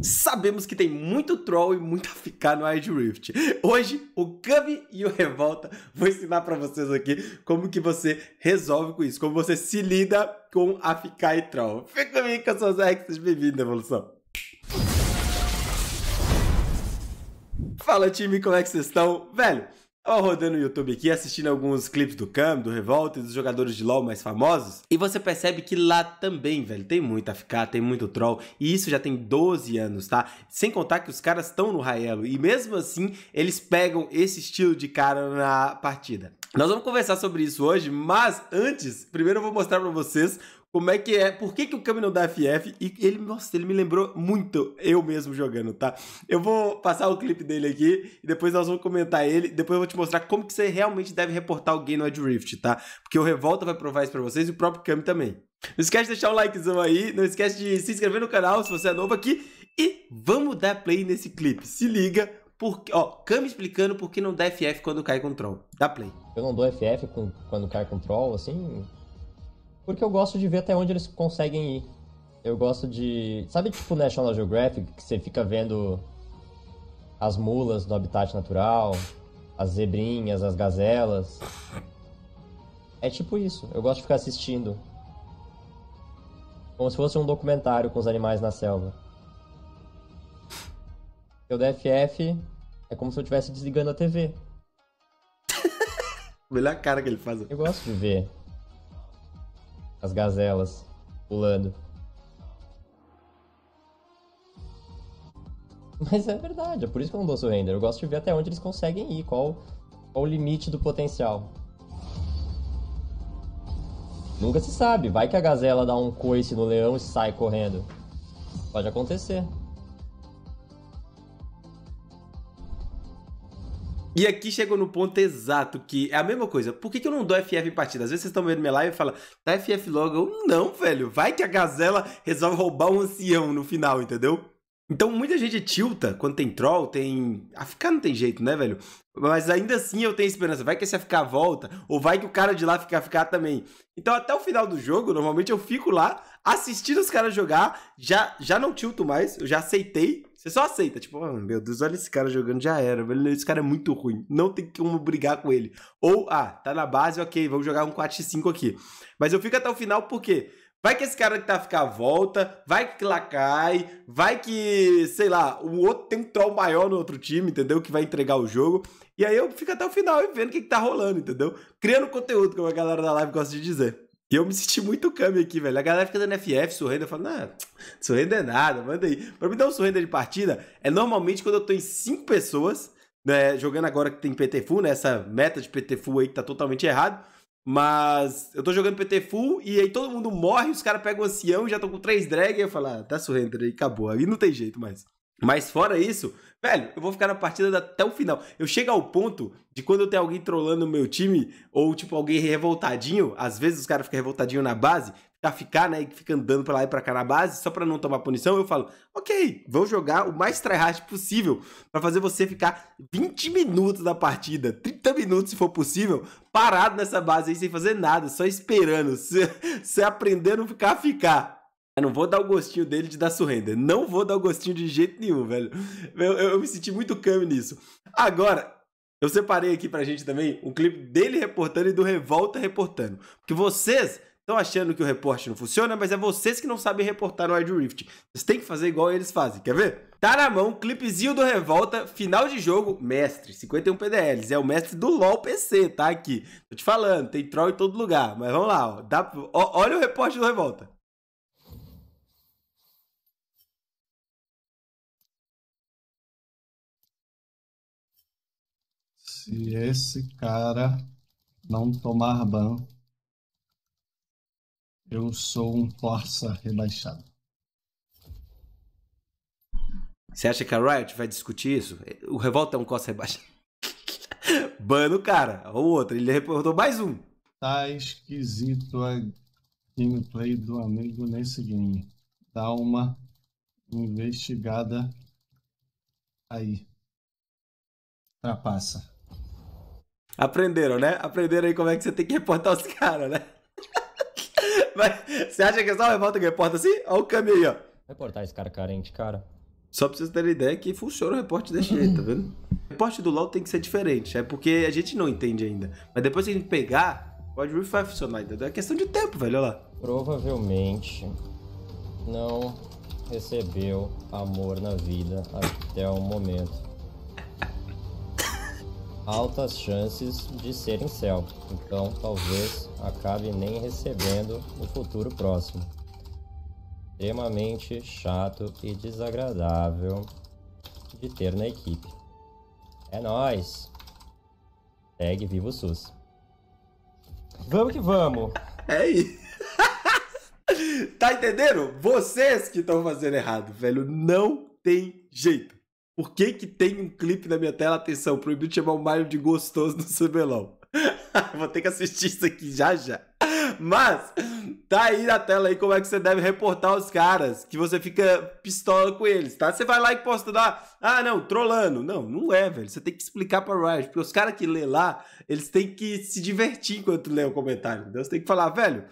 Sabemos que tem muito troll e muito a ficar no Wild Rift. Hoje, o Kami e o Revolta vão ensinar para vocês aqui como que você resolve com isso, como você se lida com a ficar e troll. Fica comigo com as suas o bem-vindo, Evolução. Fala time, como é que vocês estão? Velho, ou rodando o YouTube aqui, assistindo alguns clipes do Cam, do Revolta e dos jogadores de LoL mais famosos, e você percebe que lá também, velho, tem muito a ficar, tem muito troll, e isso já tem 12 anos, tá? Sem contar que os caras estão no Raelo, e mesmo assim, eles pegam esse estilo de cara na partida. Nós vamos conversar sobre isso hoje, mas antes, primeiro eu vou mostrar para vocês como é que é, por que, que o caminho da FF, e ele, nossa, ele me lembrou muito eu mesmo jogando, tá? Eu vou passar o clipe dele aqui, e depois nós vamos comentar ele, depois eu vou te mostrar como que você realmente deve reportar alguém no Adrift, tá? Porque o Revolta vai provar isso pra vocês, e o próprio Cami também. Não esquece de deixar o likezão aí, não esquece de se inscrever no canal se você é novo aqui, e vamos dar play nesse clipe, se liga, por, ó, Cami explicando por que não dá FF quando cai com troll. Dá play. Eu não dou FF com, quando cai com troll, assim. Porque eu gosto de ver até onde eles conseguem ir. Eu gosto de. Sabe, tipo, National Geographic, que você fica vendo as mulas no habitat natural, as zebrinhas, as gazelas. É tipo isso. Eu gosto de ficar assistindo. Como se fosse um documentário com os animais na selva. Eu DFF é como se eu estivesse desligando a TV. Melhor cara que ele faz. Eu gosto de ver as gazelas pulando. Mas é verdade, é por isso que eu não dou surrender. Eu gosto de ver até onde eles conseguem ir, qual, qual o limite do potencial. Nunca se sabe, vai que a gazela dá um coice no leão e sai correndo. Pode acontecer. E aqui chegou no ponto exato, que é a mesma coisa. Por que, que eu não dou FF em partida? Às vezes vocês estão vendo minha live e falam, dá FF logo. Eu, não, velho, vai que a gazela resolve roubar um ancião no final, entendeu? Então muita gente tilta quando tem troll, tem. A ficar não tem jeito, né, velho? Mas ainda assim eu tenho esperança. Vai que esse ficar volta, ou vai que o cara de lá fica ficar também. Então até o final do jogo, normalmente eu fico lá assistindo os caras jogar. Já, já não tilto mais, eu já aceitei. Você só aceita, tipo, oh, meu Deus, olha esse cara jogando, já era, velho. Esse cara é muito ruim, não tem como brigar com ele. Ou, ah, tá na base, ok, vamos jogar um 4x5 aqui. Mas eu fico até o final porque Vai que esse cara que tá ficar à volta, vai que lá cai, vai que, sei lá, o outro tem um troll maior no outro time, entendeu? Que vai entregar o jogo. E aí eu fico até o final e vendo o que, que tá rolando, entendeu? Criando conteúdo, como a galera da live gosta de dizer. E eu me senti muito câmbio aqui, velho. A galera fica dando FF, sorrindo, eu falo, não, sorrindo é nada, manda aí. Pra me dar um sorrindo de partida, é normalmente quando eu tô em cinco pessoas, né, jogando agora que tem PT Full, né, essa meta de PT Full aí que tá totalmente errado. Mas eu tô jogando PT full e aí todo mundo morre, os caras pegam o ancião e já estão com três drag e eu falo, ah, tá surrender né? aí, acabou. Aí não tem jeito mais. Mas fora isso, velho, eu vou ficar na partida até o final. Eu chego ao ponto de quando eu tenho alguém trollando o meu time, ou tipo alguém revoltadinho, às vezes os caras ficam revoltadinho na base, pra ficar, né? que fica andando pra lá e pra cá na base, só pra não tomar punição, eu falo, ok, vou jogar o mais tryhard possível pra fazer você ficar 20 minutos da partida, 30 minutos se for possível, parado nessa base aí sem fazer nada, só esperando. Se, se aprendendo não ficar, ficar. Eu não vou dar o gostinho dele de dar surrender. Não vou dar o gostinho de jeito nenhum, velho. Eu, eu, eu me senti muito cami nisso. Agora, eu separei aqui pra gente também um clipe dele reportando e do Revolta reportando. Porque vocês Estão achando que o reporte não funciona, mas é vocês que não sabem reportar no Wild Rift. Vocês têm que fazer igual eles fazem, quer ver? Tá na mão, clipezinho do Revolta, final de jogo, mestre, 51 PDLs. É o mestre do LoL PC, tá aqui. Tô te falando, tem troll em todo lugar. Mas vamos lá, ó. Dá, ó olha o reporte do Revolta. Se esse cara não tomar ban, eu sou um Corsa rebaixado. Você acha que a Riot vai discutir isso? O Revolta é um Corsa rebaixado. Bano, o cara, ou outro. Ele reportou mais um. Tá esquisito a é gameplay do amigo nesse game. Dá uma investigada aí. Trapassa. Aprenderam, né? Aprenderam aí como é que você tem que reportar os caras, né? Mas você acha que é só o repórter que reporta assim? Olha o caminho aí, ó. Reportar esse cara carente, cara. Só pra vocês terem ideia que funciona o repórter desse jeito, tá vendo? O repórter do LoL tem que ser diferente, é porque a gente não entende ainda. Mas depois que a gente pegar, pode vir vai funcionar, É questão de tempo, velho, olha lá. Provavelmente não recebeu amor na vida até o momento altas chances de serem céu. então talvez acabe nem recebendo no futuro próximo. Extremamente chato e desagradável de ter na equipe. É nós. Segue vivo SUS. Vamos que vamos. É isso. tá entendendo? Vocês que estão fazendo errado, velho, não tem jeito. Por que, que tem um clipe na minha tela? Atenção, proibido chamar o Mario de gostoso no Cebelão. Vou ter que assistir isso aqui já já. Mas, tá aí na tela aí como é que você deve reportar os caras, que você fica pistola com eles, tá? Você vai lá e posta lá, ah, não, trolando. Não, não é, velho. Você tem que explicar pra Riot, porque os caras que lê lá, eles têm que se divertir enquanto lê o comentário, entendeu? Você tem que falar, velho,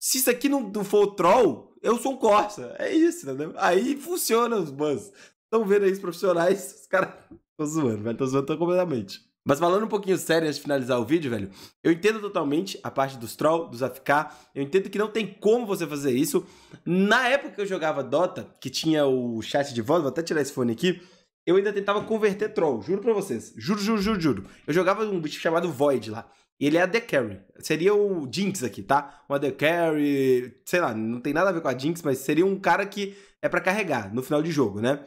se isso aqui não, não for troll, eu sou um Corsa. É isso, entendeu? Aí funciona os bans. Estão vendo aí os profissionais, os caras. Tô zoando, velho. Tô zoando completamente. Mas falando um pouquinho sério antes de finalizar o vídeo, velho, eu entendo totalmente a parte dos troll, dos AFK, eu entendo que não tem como você fazer isso. Na época que eu jogava Dota, que tinha o chat de voz, vou até tirar esse fone aqui, eu ainda tentava converter troll, juro pra vocês. Juro, juro, juro, juro. Eu jogava um bicho chamado Void lá. Ele é a The Carry. Seria o Jinx aqui, tá? Uma The Carry, sei lá, não tem nada a ver com a Jinx, mas seria um cara que é para carregar no final de jogo, né?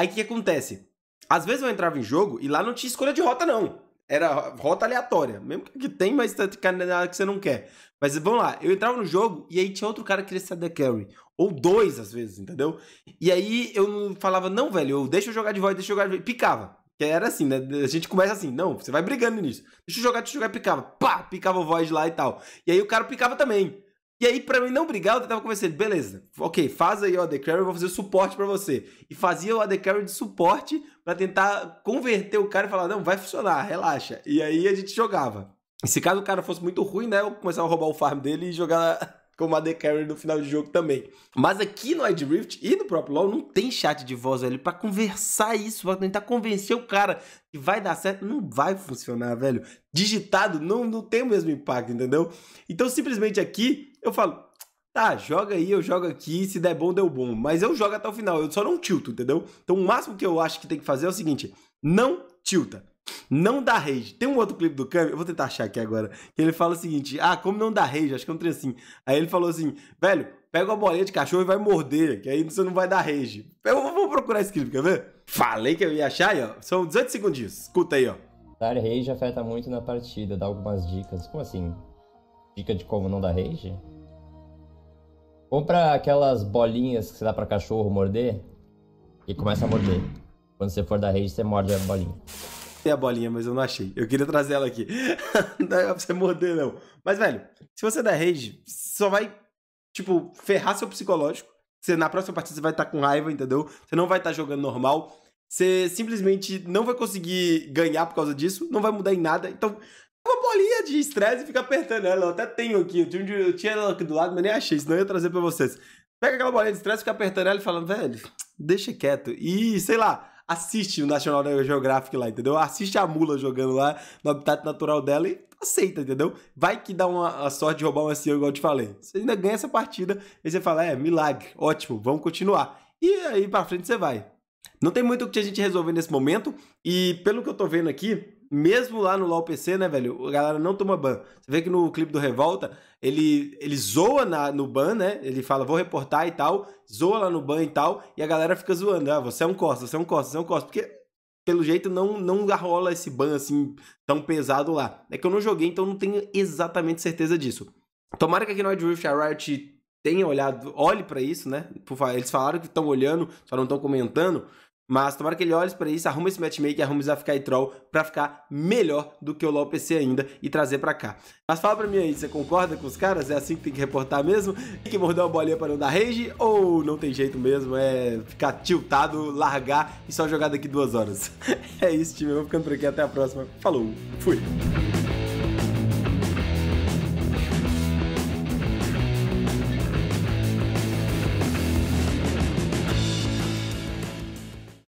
Aí o que acontece? Às vezes eu entrava em jogo e lá não tinha escolha de rota, não. Era rota aleatória. Mesmo que tem, mas tá nada que você não quer. Mas vamos lá, eu entrava no jogo e aí tinha outro cara que queria ser da carry. Ou dois, às vezes, entendeu? E aí eu falava, não, velho, eu deixa eu jogar de voz, deixa eu jogar de voz. Picava. Que era assim, né? A gente começa assim, não, você vai brigando nisso. Deixa eu jogar, deixa eu jogar, picava. Pá, picava o voz lá e tal. E aí o cara picava também. E aí, para mim não brigar, eu tentava conversar beleza, ok, faz aí o AD Carry, eu vou fazer o suporte para você. E fazia o AD Carry de suporte para tentar converter o cara e falar, não, vai funcionar, relaxa. E aí a gente jogava. E se caso o cara fosse muito ruim, né, eu começava a roubar o farm dele e jogar como AD Carry no final de jogo também. Mas aqui no Ed Rift e no próprio LoL não tem chat de voz ali para conversar isso, pra tentar convencer o cara que vai dar certo. Não vai funcionar, velho. Digitado não, não tem o mesmo impacto, entendeu? Então simplesmente aqui eu falo, tá, joga aí, eu jogo aqui, se der bom, deu bom. Mas eu jogo até o final, eu só não tilto, entendeu? Então o máximo que eu acho que tem que fazer é o seguinte: não tilta. Não dá rage. Tem um outro clipe do Kami, eu vou tentar achar aqui agora, que ele fala o seguinte: ah, como não dá rage? Acho que é um trem assim. Aí ele falou assim, velho, pega uma bolinha de cachorro e vai morder, que aí você não vai dar rage. Eu vou procurar esse clipe, quer ver? Falei que eu ia achar aí, ó. São 18 segundos. Escuta aí, ó. Dar rage afeta muito na partida, dá algumas dicas. Como assim? Dica de como não dar rage? Compra aquelas bolinhas que você dá pra cachorro morder e começa a morder. Quando você for dar rage, você morde a bolinha. Tem a bolinha, mas eu não achei. Eu queria trazer ela aqui. não é pra você morder, não. Mas, velho, se você der rage, só vai, tipo, ferrar seu psicológico. Você, na próxima partida você vai estar tá com raiva, entendeu? Você não vai estar tá jogando normal. Você simplesmente não vai conseguir ganhar por causa disso, não vai mudar em nada. Então, uma bolinha de estresse e fica apertando ela. Eu até tenho aqui, eu tinha, ela aqui do lado, mas nem achei, senão eu ia trazer pra vocês. Pega aquela bolinha de estresse, fica apertando ela e falando, velho, deixa quieto. E, sei lá, assiste o National Geographic lá, entendeu? Assiste a mula jogando lá no habitat natural dela e aceita, entendeu? Vai que dá uma a sorte de roubar um SEO, igual eu te falei. Você ainda ganha essa partida, e você fala, é, milagre, ótimo, vamos continuar. E aí pra frente você vai. Não tem muito o que a gente resolver nesse momento, e pelo que eu tô vendo aqui, mesmo lá no LoL PC, né, velho? A galera não toma ban. Você vê que no clipe do Revolta, ele, ele zoa na, no ban, né? Ele fala, vou reportar e tal, zoa lá no ban e tal, e a galera fica zoando. Ah, você é um costa, você é um costa, você é um costa. Porque, pelo jeito, não, não rola esse ban, assim, tão pesado lá. É que eu não joguei, então não tenho exatamente certeza disso. Tomara que aqui no Wild Rift a Riot tenha olhado, olhe para isso, né? Eles falaram que estão olhando, só não estão comentando, mas tomara que ele olhe para isso, arruma esse matchmaker, arruma esse ficar e Troll para ficar melhor do que o LoL PC ainda e trazer para cá. Mas fala para mim aí, você concorda com os caras? É assim que tem que reportar mesmo? Tem que morder uma bolinha para não dar rage? Ou não tem jeito mesmo? É ficar tiltado, largar e só jogar daqui duas horas? é isso, time. Eu vou ficando por aqui. Até a próxima. Falou. Fui.